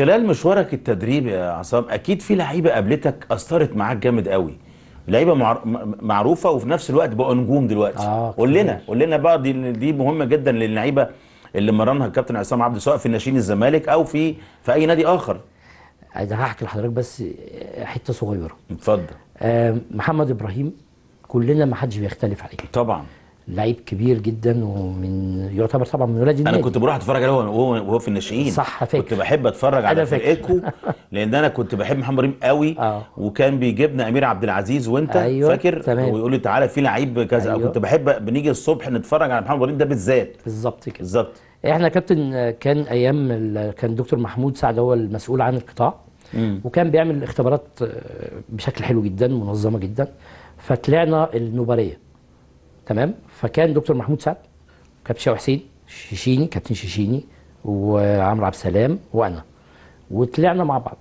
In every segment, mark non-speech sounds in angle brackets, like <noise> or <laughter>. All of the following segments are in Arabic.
خلال مشوارك التدريبي يا عصام اكيد في لعيبه قابلتك اثرت معاك جامد قوي لعيبه معروفه وفي نفس الوقت بقوا نجوم دلوقتي آه قول لنا قول لنا بقى دي, دي مهمه جدا للعيبه اللي مرنها الكابتن عصام عبد سواء في ناشئين الزمالك او في في اي نادي اخر عايز احكي لحضرتك بس حته صغيره اتفضل آه محمد ابراهيم كلنا ما حدش بيختلف عليه طبعا لعيب كبير جدا ومن يعتبر طبعا من ولاد النادي انا كنت بروح اتفرج عليه وهو في الناشئين صح فاكر كنت بحب اتفرج على فرقتكم <laughs> لان انا كنت بحب محمد ريم قوي أوه. وكان بيجيبنا امير عبد العزيز وانت أيوة. فاكر ويقول لي تعالى في لعيب كذا أيوة. كنت بحب بنيجي الصبح نتفرج على محمد ريم ده بالذات بالظبط كده بالظبط احنا كابتن كان ايام كان دكتور محمود سعد هو المسؤول عن القطاع مم. وكان بيعمل اختبارات آه، بشكل حلو جدا منظمه جدا فطلعنا المباريات تمام فكان دكتور محمود سعد كابتن شاو حسين شيشيني كابتن شيشيني وعمرو عبد السلام وانا وطلعنا مع بعض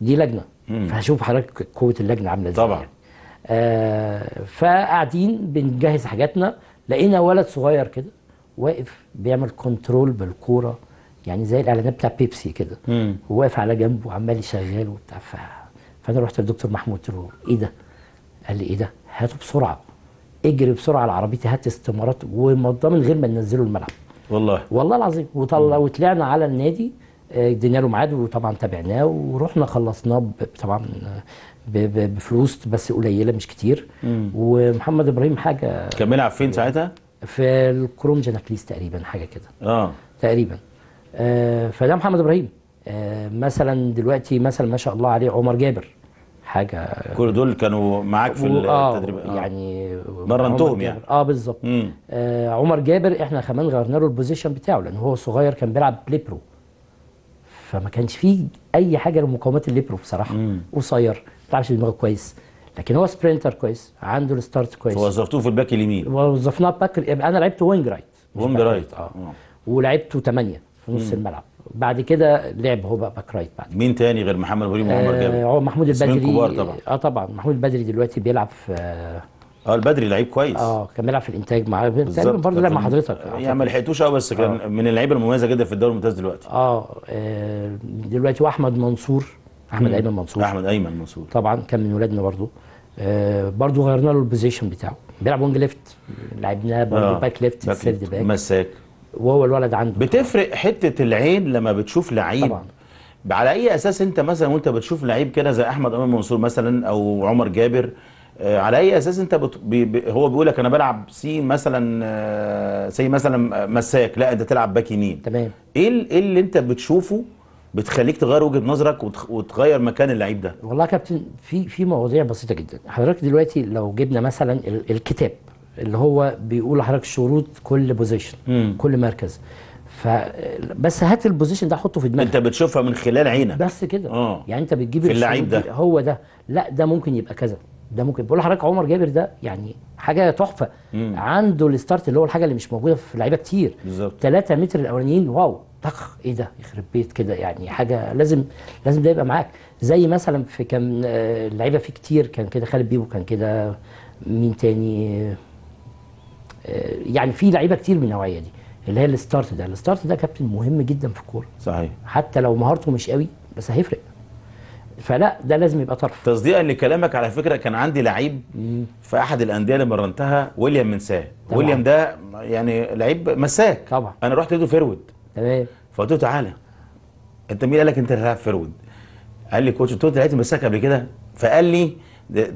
دي لجنه فهشوف حضرتك قوه اللجنه عامله ازاي طبعا يعني. آه فقاعدين بنجهز حاجاتنا لقينا ولد صغير كده واقف بيعمل كنترول بالكوره يعني زي الاعلانات بتاع بيبسي كده واقف على جنبه وعمال يشغل وبتاع فانا رحت للدكتور محمود قلت له ايه ده؟ قال لي ايه ده؟ هاته بسرعه اجري بسرعه على عربيتي هات استمارات ومضامن غير ما ننزله الملعب والله والله العظيم وطلع وطلعنا على النادي ادينا آه، له ميعاد وطبعا تابعناه ورحنا خلصناه طبعا بفلوس بس قليله مش كتير ومحمد ابراهيم حاجه كان بيلعب فين ساعتها؟ في الكروم جناكليس تقريبا حاجه كده اه تقريبا آه فده محمد ابراهيم آه مثلا دلوقتي مثلا ما شاء الله عليه عمر جابر حاجه كل دول كانوا معاك في آه، التدريب آه يعني مرنتهم يعني اه بالظبط آه عمر جابر احنا كمان غيرنا له البوزيشن بتاعه لان هو صغير كان بيلعب ليبرو فما كانش فيه اي حاجه لمقاومات الليبرو بصراحه قصير ما بيلعبش دماغه كويس لكن هو سبرينتر كويس عنده الستارت كويس وظفتوه في الباك اليمين وظفناه باك انا لعبت وينج رايت وينج رايت اه ولعبته 8 في نص الملعب بعد كده لعب هو بقى باك رايت بعد مين تاني غير محمد ابراهيم وعمر آه، جابر؟ محمود البدري كبار طبعا اه طبعا محمود البدري دلوقتي بيلعب في اه البدري لعيب كويس اه كان بيلعب في الانتاج مع تقريبا برضه لعب مع حضرتك يعني ما لحقتوش قوي اه، بس كان آه. من اللعيبه المميزه جدا في الدوري الممتاز دلوقتي اه, اه، دلوقتي واحمد منصور احمد ايمن منصور احمد ايمن منصور طبعا كان من ولادنا برضه آه برضه غيرنا له البوزيشن بتاعه بيلعب وينج ليفت لعبناه اه، برضه آه. باك ليفت سيرد باك مساك وهو الولد عنده بتفرق حته العين لما بتشوف لعيب طبعا على اي اساس انت مثلا وانت بتشوف لعيب كده زي احمد ايمن منصور مثلا او عمر جابر آه، على اي اساس انت بت... بي... هو بيقول لك انا بلعب سي مثلا سي آه، مثلا مساك لا انت تلعب باك يمين تمام ايه ايه اللي انت بتشوفه بتخليك تغير وجهه نظرك وتخ... وتغير مكان اللعيب ده والله يا كابتن في في مواضيع بسيطه جدا حضرتك دلوقتي لو جبنا مثلا ال... الكتاب اللي هو بيقول لحضرتك شروط كل بوزيشن كل مركز ف بس هات البوزيشن ده حطه في دماغك انت بتشوفها من خلال عينك بس كده آه. يعني انت بتجيب في اللعيب ده هو ده لا ده ممكن يبقى كذا ده ممكن بقول لحضرتك عمر جابر ده يعني حاجه تحفه عنده الستارت اللي هو الحاجه اللي مش موجوده في لعيبه كتير بالظبط 3 متر الاولانيين واو طخ ايه ده يخرب بيت كده يعني حاجه لازم لازم ده يبقى معاك زي مثلا في كان آه، اللعيبه فيه كتير كان كده خالد بيبو كان كده مين تاني آه، يعني في لعيبه كتير من النوعيه دي اللي هي الستارت ده الستارت ده كابتن مهم جدا في الكوره صحيح حتى لو مهارته مش قوي بس هيفرق فلا ده لازم يبقى طرف تصديقا لكلامك على فكره كان عندي لعيب في احد الانديه اللي مرنتها ويليام منساه ويليام ده يعني لعيب مساك طبعا انا رحت لقيته فيرود تمام فقلت له تعالى انت مين قال لك انت هتلعب فيرود قال لي كوتش قلت له لعبت مساك قبل كده فقال لي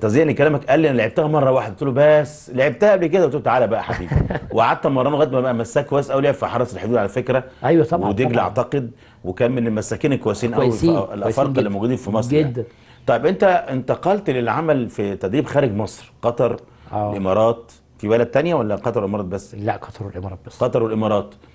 تصدقني كلامك قال لي انا لعبتها مره واحده قلت له بس لعبتها قبل كده قلت له تعالى بقى يا حبيبي <laughs> وقعدت امرنه لغايه ما بقى مساك كويس قوي لعب في حرس الحدود على فكره ايوه طبعا ودجله اعتقد وكان من المساكين الكويسين قوي الافارقه اللي موجودين في مصر يعني. جدا يعني. طيب انت انتقلت للعمل في تدريب خارج مصر قطر أوه. الامارات في بلد ثانيه ولا قطر والامارات بس؟ لا قطر والامارات بس قطر والامارات